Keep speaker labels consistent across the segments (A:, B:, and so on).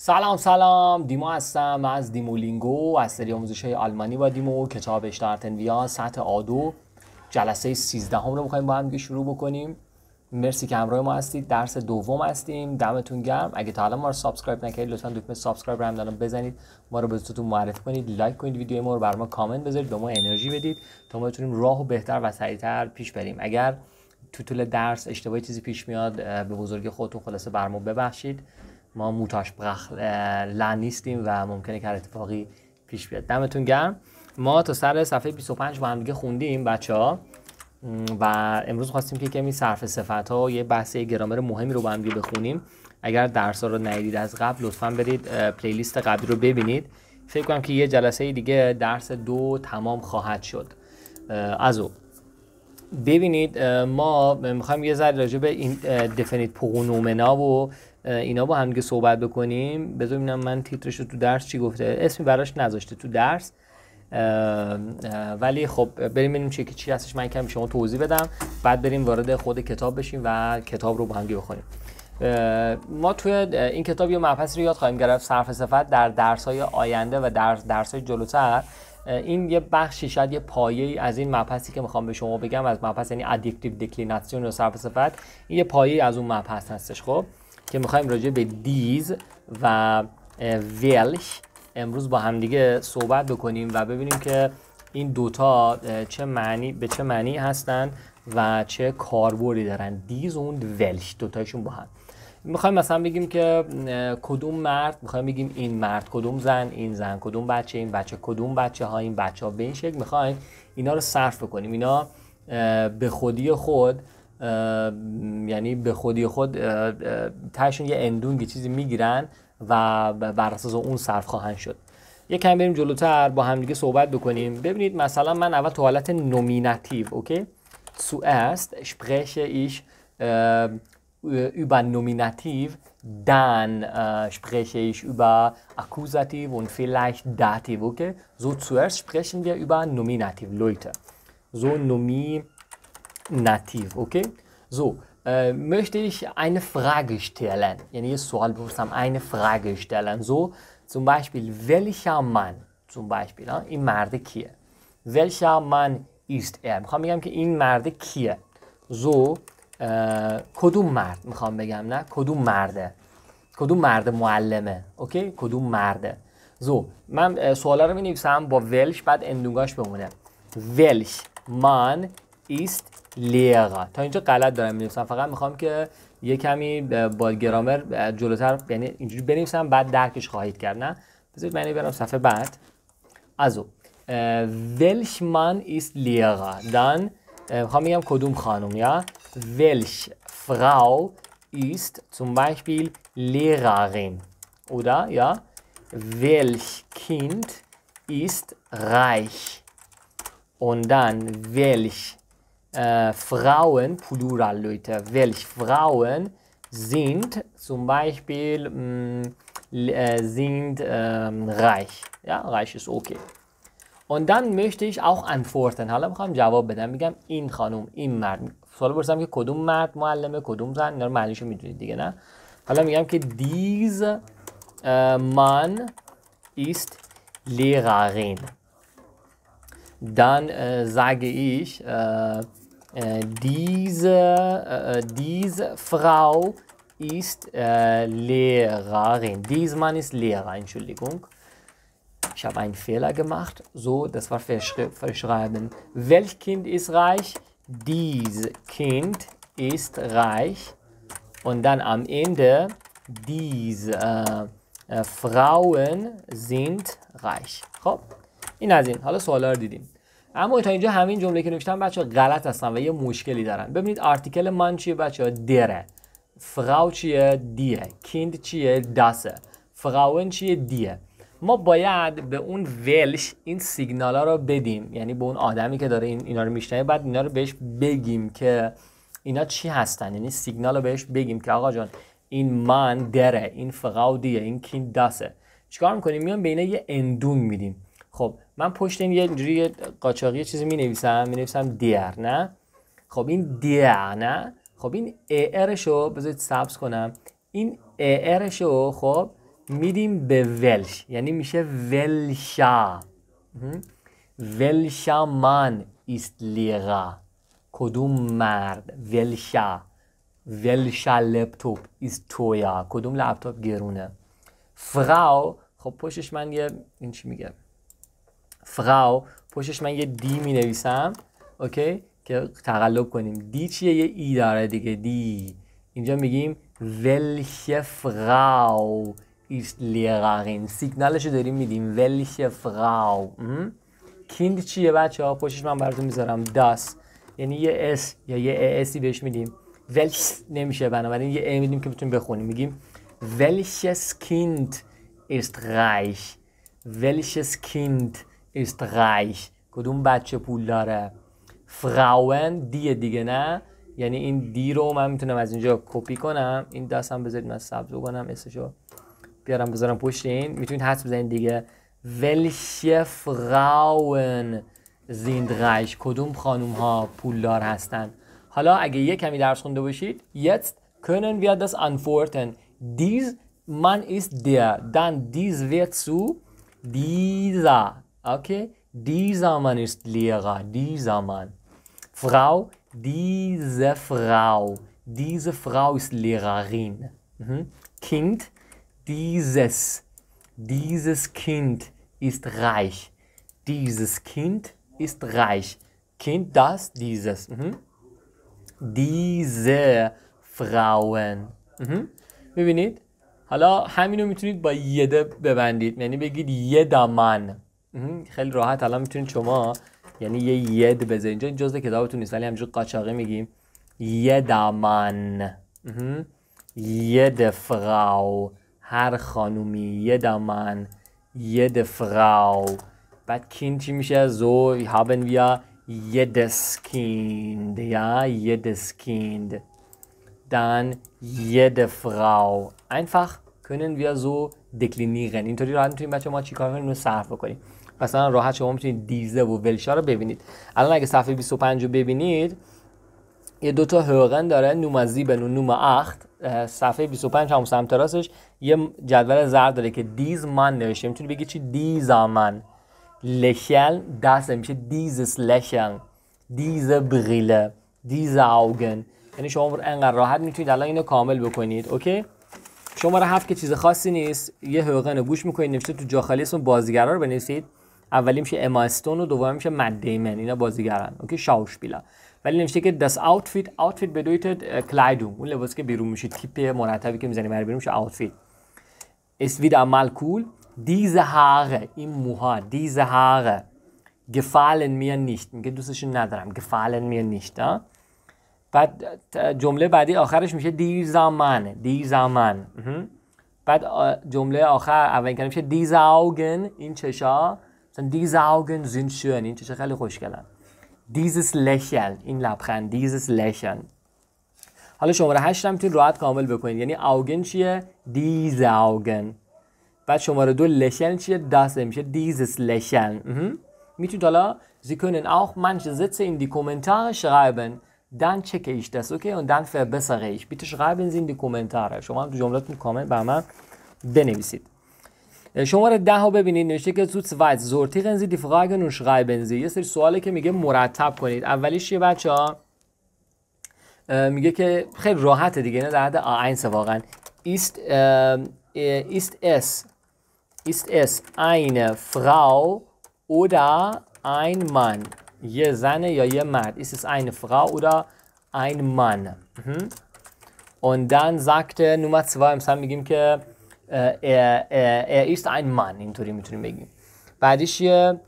A: سلام سلام دیما هستم از دیمو لینگو از سری آموزش های آلمانی با دیمو کتاب اشتارتن ویا سطح آدو جلسه 13 هم رو بخواییم با هم شروع بکنیم مرسی که همراه ما هستید درس دوم هستیم دمتون گرم اگه تا الان ما رو سابسکرایب نکردید لطفا دکمه سابسکرایب رو هم بزنید ما رو به دوستتون معرفی کنید لایک کنید ویدیو ما رو بر ما کامنت بذارید به ما انرژی بدید تا ما بتونیم و بهتر و سریعتر پیش بریم اگر تو طول درس اشتباهی چیزی پیش میاد به بزرگی خودتون خلاصه بر ما ببخشید ما موتاش برخ لن نیستیم و ممکنه که اتفاقی پیش بیاد دمتون گرم ما تا سر صفحه 25 با دیگه خوندیم بچه ها و امروز خواستیم که کمی صرف صفت ها یه بحث گرامر مهمی رو با هم دیگه بخونیم اگر درس ها رو ندیدید از قبل لطفا برید پلیلیست قبلی رو ببینید فکر کنم که یه جلسه دیگه درس دو تمام خواهد شد از او ببینید ما میخوایم یه ذره راجع به این دفنیت پوگونومنا و اینا با هم دیگه صحبت بکنیم بذار ببینم من تیترش رو تو درس چی گفته اسمی براش نذاشته تو درس ولی خب بریم ببینیم چی چی هستش من کمی شما توضیح بدم بعد بریم وارد خود کتاب بشیم و کتاب رو با هم بخونیم ما توی این کتاب یه مبحثی رو یاد خواهیم گرفت صرف صفت در درس‌های آینده و در درس‌های جلوتر این یه بخشی شاید یه پایه از این مبحثی که میخوام به شما بگم از مبحث یعنی ادیکتیو دکلیناسیون و صرف صفت این یه پایه از اون مبحث هستش خب که میخوایم راجع به دیز و ویلش امروز با همدیگه صحبت بکنیم و ببینیم که این دوتا چه معنی به چه معنی هستن و چه کاربردی دارن دیز و ویلش دوتایشون با هم میخوایم مثلا بگیم که کدوم مرد میخوایم بگیم این مرد کدوم زن این زن کدوم بچه این بچه کدوم بچه ها این بچه ها به این شکل میخوایم اینا رو صرف کنیم اینا به خودی خود یعنی به خودی خود تهشون یه اندونگی چیزی میگیرن و بر اساس اون صرف خواهند شد یه کم بریم جلوتر با همدیگه صحبت بکنیم ببینید مثلا من اول تو حالت نومیناتیو اوکی سو است spreche ich über Nominativ, dann äh, spreche ich über Akkusativ und vielleicht Dativ, okay? So zuerst sprechen wir über Nominativ, Leute. So نومی nativ okay so äh, möchte ich eine Frage stellen یعنی یه سوال بپرسم eine Frage stellen so zum Beispiel welcher Mann zum Beispiel ها, این مرد کیه welcher Mann ist er میخوام بگم که این مرد کیه زو کدوم مرد میخوام بگم نه کدوم مرده کدوم مرد معلمه اوکی کدوم مرده زو من سوالا رو می نویسم با ولش بعد اندونگاش بمونه ولش مان ایست لیغا تا اینجا غلط دارم می‌نویسم فقط میخوام که یه کمی با گرامر جلوتر یعنی اینجوری بنویسم بعد درکش خواهید کرد نه بذارید من برم صفحه بعد ازو ولش من ایست لیغا دان میخوام میگم کدوم خانم یا ولش فراو ایست zum Beispiel Lehrerin oder ja welch Kind ایست reich und dann welch Frauen, Plural Leute, welche Frauen sind zum Beispiel mh, sind ähm, reich. Ja, reich ist okay. Und dann möchte ich auch antworten. Hallo, میخوام جواب بدم میگم این خانم این مرد سوال پرسیدم که کدوم مرد معلمه کدوم زن اینا رو معنیشو میدونید دیگه نه حالا میگم که دیز مان ایست Lehrerin. dann äh, sage ich, äh, äh diese, äh, äh, diese Frau ist Lehrerin. Dieser Mann ist Lehrer, Entschuldigung. Ich habe einen Fehler gemacht. So, das war Verschreiben. Welch Kind ist reich? Dieses Kind ist reich. Und dann am Ende, diese äh, äh, Frauen sind reich. Hopp. این از این حالا سوالا رو دیدیم اما تا اینجا همین جمله که نوشتم بچه غلط هستن و یه مشکلی دارن ببینید آرتیکل من چیه بچه ها دره فراو چیه دیه کیند چیه داسه فراون چیه دیه ما باید به اون ولش این سیگنال ها رو بدیم یعنی به اون آدمی که داره این اینا رو میشنه بعد اینا رو بهش بگیم که اینا چی هستن یعنی سیگنال رو بهش بگیم که آقا جان این من دره این فقاو دیه این کین داسه چیکار میکنیم میان به اینا یه اندون میدیم خب من پشت این یه جوری قاچاقی چیزی می نویسم می نویسم دیر نه خب این دیر نه خب این ارش رو بذارید سبز کنم این ارش خب میدیم به ولش یعنی میشه ولشا ولشا من است لیغا کدوم مرد ولشا ولشا لپتوپ است تویا کدوم لپتوپ گرونه فراو خب پشتش من یه این چی میگه فراو پشتش من یه دی می نویسم اوکی که تقلب کنیم دی چیه یه ای e داره دیگه دی اینجا میگیم ولشه فراو ایست لیرارین سیگنالش رو داریم میدیم ولشه فراو کیند چیه بچه ها پشتش من براتون میذارم داس یعنی یه اس یا یه اسی بهش میدیم ولش نمیشه بنابراین یه ای میدیم که بتونیم بخونیم میگیم ولشس کیند ایست رایش ولش سکیند ist reich کدوم بچه پول داره فراون دیه دیگه نه یعنی این دی رو من میتونم از اینجا کپی کنم این هم بذارید من سبز کنم اسمشو بیارم بذارم پشت این میتونید حس بزنید دیگه welche Frauen sind reich کدوم خانوم ها پولدار هستن حالا اگه یه کمی درس خونده باشید jetzt können wir das antworten dies man ist der dann dies wird zu dieser Okay? Dieser Mann ist Lehrer, dieser Mann. Frau, diese Frau. Diese Frau ist Lehrerin. Mhm. Kind, dieses. Dieses Kind ist reich. Dieses Kind ist reich. Kind, das, dieses. Mhm. Diese Frauen. Mhm. Wie Mhm. Hallo, حالا همینو bei با یده ببندید یعنی بگید یه دامن خیلی راحت الان میتونید شما یعنی یه ید بذارید اینجا این جزء کتابتون نیست ولی همینجوری قاچاقی میگیم یدمن ید فراو هر خانومی یدمن ید فراو بعد کین چی میشه زو هابن ویا یدسکیند یا یدسکیند دان ید فراو Einfach können wir so deklinieren. اینطوری راحت میتونیم بچه ما چیکار کنیم رو صرف بکنیم. مثلا راحت شما میتونید دیزه و ولشا رو ببینید الان اگه صفحه 25 رو ببینید یه دوتا تا هرغن داره نومزی زیبن و نوما اخت صفحه 25 هم سمت راستش یه جدول زرد داره که دیز من نوشته میتونی بگی چی دیز من لشل دست میشه دیزس لشل دیز بغیله دیز اوگن یعنی شما انقدر راحت میتونید الان اینو کامل بکنید اوکی شماره هفت که چیز خاصی نیست یه حقوقن گوش میکنید نوشته تو جا خالی اسم بازیگرا رو بنویسید اولی میشه اما استون و دوباره میشه مد اینا بازیگرن اوکی شاوشپیلا ولی نمیشه که داس آوتفیت آوتفیت بدویت کلایدون، اون لباس که بیرون میشه تیپ مرتبی که میزنیم برای بیرون میشه آوتفیت اس وید عمل کول دیزه هاغه این موها دیزه هاغه گفالن mir nicht میگه دوستشون ندارم گفالن mir nicht بعد جمله بعدی آخرش میشه دی زمان بعد جمله آخر اول کلمه میشه دی اوگن این چشا Sondern diese Augen sind schön. این چه خیلی خوشگلن. Dieses Lächeln. این لبخند. Dieses Lächeln. حالا شما 8 هم میتونید راحت کامل بکنید. یعنی Augen چیه؟ Diese Augen. بعد شماره دو Lächeln چیه؟ Das میشه Dieses Lächeln. میتونید حالا Sie können auch manche Sätze in die Kommentare schreiben. dann checke ich das, okay? Und dann verbessere ich. Bitte schreiben Sie in die Kommentare. شما هم تو جملاتون کامنت به من بنویسید. شماره ده ها ببینید نوشته که زوت وایز زورتی زی دی فراگن شرایبن بنزی یه سری سواله که میگه مرتب کنید اولیش یه بچه ها میگه که خیلی راحته دیگه نه در حد آینس واقعا ایست ایست اس ایست اس این فراو دا این من یه زن یا یه مرد ایست اس این فراو اودا این من و دن زکت نومت سوا امسان میگیم که ایست ایست این من اینطوری میتونیم بگیم بعدیش یه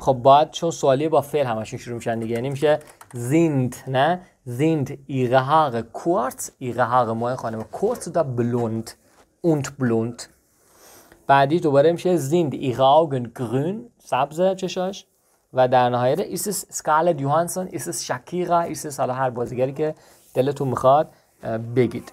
A: خب باید چون سوالی با فعل همشون شروع میشن دیگه یعنی میشه زیند نه زیند کورت کورت ایغهاق ماه خانم کورت دا بلوند اونت بلوند بعدی دوباره میشه زیند ایغاگن گرون سبز چشاش و در نهایت ایسس سکالت یوهانسون ایسس شکیرا ایسس حالا هر بازیگری که دلتون میخواد بگید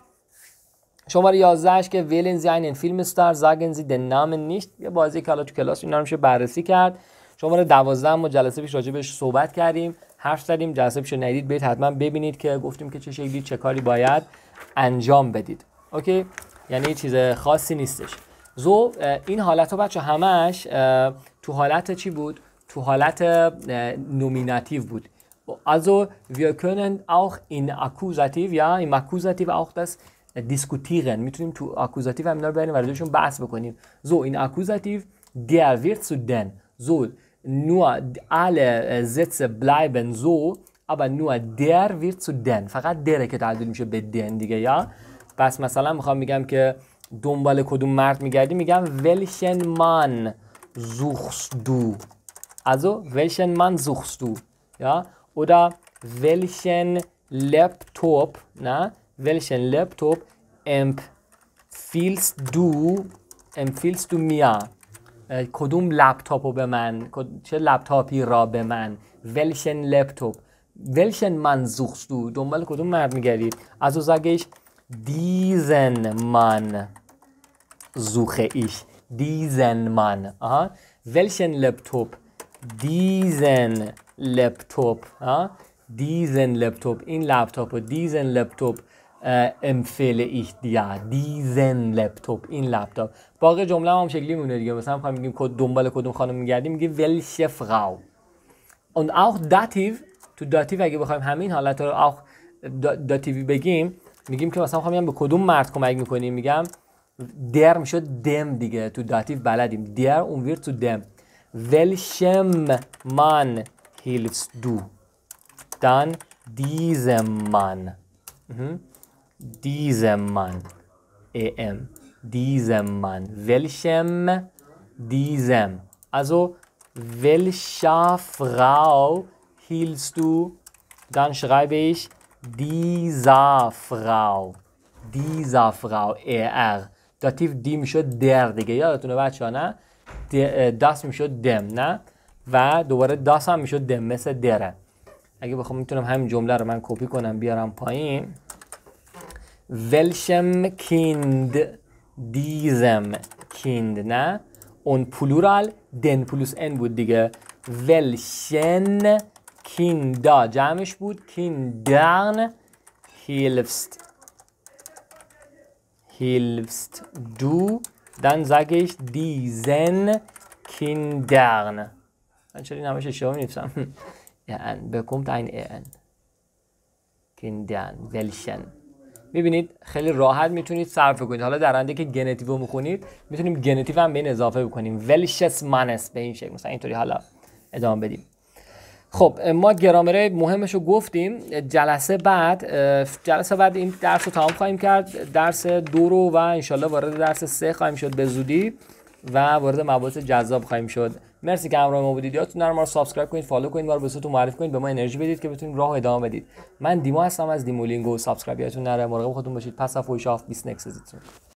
A: شماره 11 که ویلن زاین فیلم استار زاگن زی نام نیست یه بازی که حالا تو کلاس اینا رو میشه بررسی کرد شماره 12 ما جلسه پیش راجبش صحبت کردیم حرف زدیم جلسه پیش ندید برید حتما ببینید که گفتیم که چه شکلی چه کاری باید انجام بدید اوکی یعنی چیز خاصی نیستش زو این حالت ها بچه همش تو حالت چی بود تو حالت نومیناتیو بود also wir können auch in akkusativ ja im akkusativ auch das دیسکوتیغن میتونیم تو اکوزاتیو هم اینا رو بریم و بحث بکنیم زو این اکوزاتیو در wird zu den. so nur alle Sätze bleiben so aber nur der wird zu den فقط دره که تعدیل میشه به den دیگه یا پس مثلا میخوام میگم که دنبال کدوم مرد میگردی میگم welchen man suchst du also welchen man suchst du یا oder welchen Laptop نه welchen Laptop empfiehlst du empfiehlst du میا کدوم لپتاپ به من چه لپتاپی را به من ولشن لپتاپ ولشن من زوخستو دو دنبال کدوم مرد میگردید از او زگش دیزن من زوخه ایش دیزن من ولشن لپتاپ دیزن لپتاپ diesen Laptop, این لپتاپ و دیزن empfehle امفل احتیا دیزن Laptop, این تاپ. باقی جمله هم شکلی مونه دیگه مثلا میخوام بگیم کد دنبال کدوم خانم میگردیم میگه ول Frau. غاو und auch dativ تو داتیو اگه بخوایم همین حالت رو auch داتیوی بگیم میگیم که مثلا میخوام به کدوم مرد کمک میکنیم میگم در میشد دم دیگه تو داتیو بلدیم در اون ویر تو دم ول شم man دو dann diesem Mann. Mhm. Diesem Mann. EM. Diesem Mann. Welchem? Diesem. Also, welcher Frau hilfst du? Dann schreibe ich dieser Frau. Dieser Frau. ER. داتیو دی میشد در دیگه یادتونه بچه ها نه داس میشد دم نه و دوباره داس هم میشد دم مثل دره اگه بخوام میتونم همین جمله رو من کپی کنم بیارم پایین ولشم کیند دیزم کیند نه اون پلورال دن پلوس ان بود دیگه ولشن کیندا جمعش بود کیندرن هیلفست هیلفست دو دن زگش ich کیندان من Anscheinend این ich ان این این ان کندن ولشن میبینید خیلی راحت میتونید صرف کنید حالا در آینده که گنتیو رو میخونید میتونیم گنتیو هم به این اضافه بکنیم ولشس منس به این شکل مثلا اینطوری حالا ادامه بدیم خب ما گرامره مهمش رو گفتیم جلسه بعد جلسه بعد این درس رو تمام خواهیم کرد درس دو رو و انشالله وارد درس سه خواهیم شد به زودی و وارد مباحث جذاب خواهیم شد مرسی که همراه ما بودید یادتون نره ما رو سابسکرایب کنید فالو کنید ما رو به معرفی کنید به ما انرژی بدید که بتونیم راه ادامه بدید من دیما هستم از دیمولینگو سابسکرایب یادتون نره مراقب خودتون باشید پس از بیس نکسزیتون